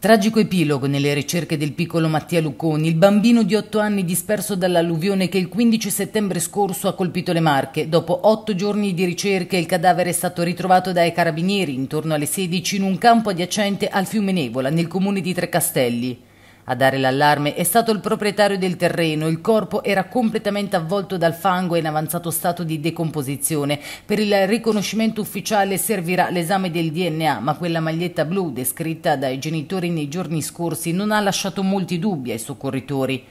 Tragico epilogo nelle ricerche del piccolo Mattia Lucconi, il bambino di 8 anni disperso dall'alluvione che il 15 settembre scorso ha colpito le Marche. Dopo 8 giorni di ricerche il cadavere è stato ritrovato dai carabinieri intorno alle 16 in un campo adiacente al fiume Nevola nel comune di Trecastelli. A dare l'allarme è stato il proprietario del terreno, il corpo era completamente avvolto dal fango e in avanzato stato di decomposizione. Per il riconoscimento ufficiale servirà l'esame del DNA, ma quella maglietta blu descritta dai genitori nei giorni scorsi non ha lasciato molti dubbi ai soccorritori.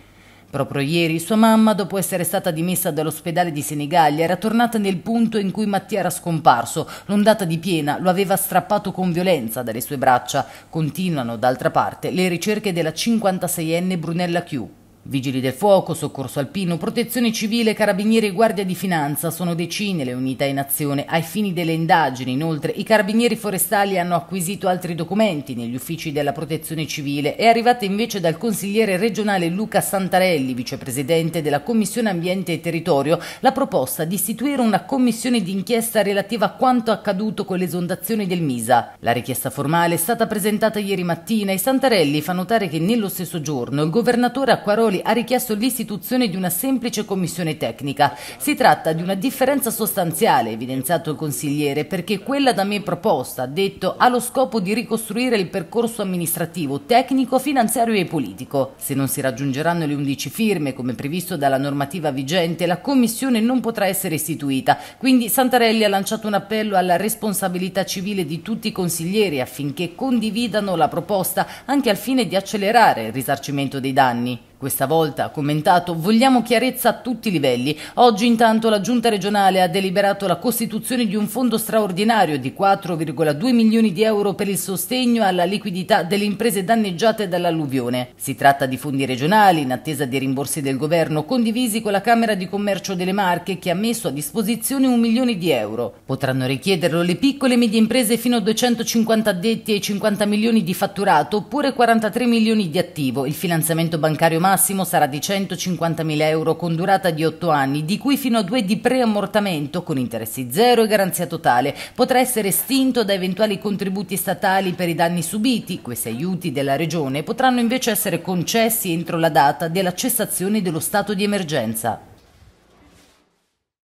Proprio ieri sua mamma, dopo essere stata dimessa dall'ospedale di Senigallia, era tornata nel punto in cui Mattia era scomparso. L'ondata di piena lo aveva strappato con violenza dalle sue braccia. Continuano, d'altra parte, le ricerche della 56enne Brunella Chiù. Vigili del fuoco, soccorso alpino, protezione civile, carabinieri e guardia di finanza sono decine le unità in azione ai fini delle indagini. Inoltre, i carabinieri forestali hanno acquisito altri documenti negli uffici della protezione civile. È arrivata invece dal consigliere regionale Luca Santarelli, vicepresidente della Commissione Ambiente e Territorio, la proposta di istituire una commissione d'inchiesta relativa a quanto accaduto con l'esondazione del Misa. La richiesta formale è stata presentata ieri mattina e Santarelli fa notare che nello stesso giorno il governatore Acquaroli Calderoli ha richiesto l'istituzione di una semplice commissione tecnica. Si tratta di una differenza sostanziale, evidenziato il consigliere, perché quella da me proposta, detto, ha lo scopo di ricostruire il percorso amministrativo, tecnico, finanziario e politico. Se non si raggiungeranno le 11 firme, come previsto dalla normativa vigente, la commissione non potrà essere istituita. Quindi Santarelli ha lanciato un appello alla responsabilità civile di tutti i consiglieri affinché condividano la proposta anche al fine di accelerare il risarcimento dei danni. Questa volta, ha commentato, vogliamo chiarezza a tutti i livelli. Oggi intanto la Giunta regionale ha deliberato la costituzione di un fondo straordinario di 4,2 milioni di euro per il sostegno alla liquidità delle imprese danneggiate dall'alluvione. Si tratta di fondi regionali in attesa di rimborsi del governo condivisi con la Camera di Commercio delle Marche che ha messo a disposizione un milione di euro. Potranno richiederlo le piccole e medie imprese fino a 250 addetti e 50 milioni di fatturato oppure 43 milioni di attivo. Il finanziamento bancario massimo sarà di 150.000 euro con durata di 8 anni, di cui fino a due di preammortamento con interessi zero e garanzia totale. Potrà essere estinto da eventuali contributi statali per i danni subiti. Questi aiuti della Regione potranno invece essere concessi entro la data della cessazione dello stato di emergenza.